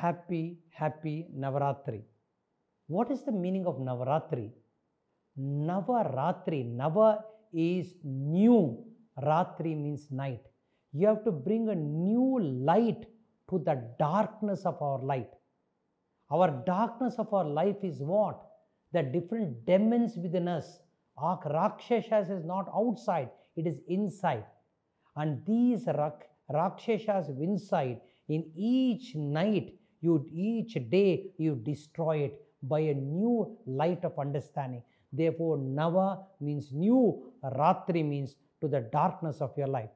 happy, happy Navaratri. What is the meaning of Navaratri? Navaratri. Nava is new. Ratri means night. You have to bring a new light to the darkness of our light. Our darkness of our life is what? The different demons within us. Ak Rakshasas is not outside, it is inside. And these Rakshasas inside, in each night, you each day you destroy it by a new light of understanding. Therefore, Nava means new, Ratri means to the darkness of your life.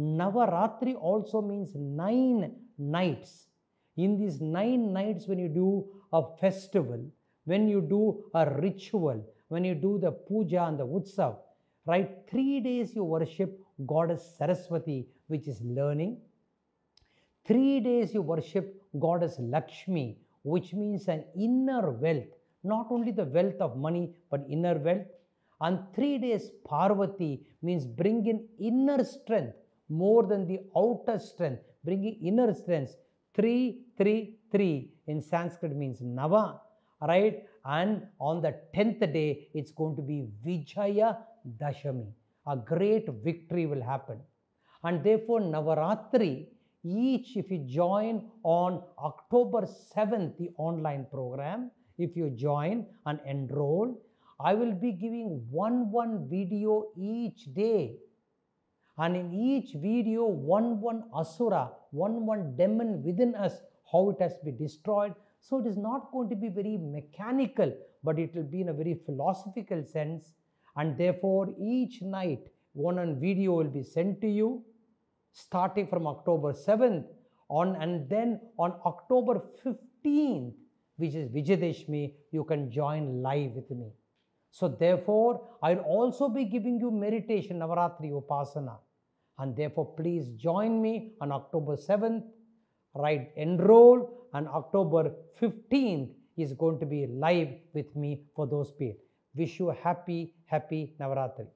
Navaratri also means nine nights. In these nine nights, when you do a festival, when you do a ritual, when you do the puja and the utsav, right? Three days you worship goddess Saraswati, which is learning, Three days you worship goddess Lakshmi, which means an inner wealth, not only the wealth of money, but inner wealth. And three days Parvati means bring in inner strength more than the outer strength, bringing inner strength. Three, three, three in Sanskrit means Nava, right? And on the 10th day, it's going to be Vijaya Dashami. A great victory will happen. And therefore, Navaratri each if you join on October 7th the online program if you join and enroll I will be giving one one video each day and in each video one one asura one one demon within us how it has been destroyed so it is not going to be very mechanical but it will be in a very philosophical sense and therefore each night one on video will be sent to you starting from October 7th on and then on October 15th, which is Vijayadeshmi, you can join live with me. So therefore, I'll also be giving you meditation, Navaratri Upasana. And therefore, please join me on October 7th, right? Enroll and October 15th is going to be live with me for those people. Wish you happy, happy Navaratri.